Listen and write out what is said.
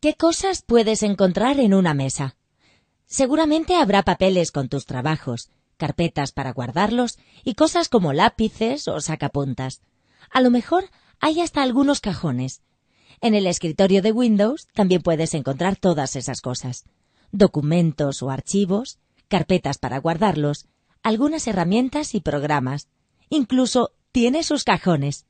¿Qué cosas puedes encontrar en una mesa? Seguramente habrá papeles con tus trabajos, carpetas para guardarlos y cosas como lápices o sacapuntas. A lo mejor hay hasta algunos cajones. En el escritorio de Windows también puedes encontrar todas esas cosas. Documentos o archivos, carpetas para guardarlos, algunas herramientas y programas. Incluso tiene sus cajones.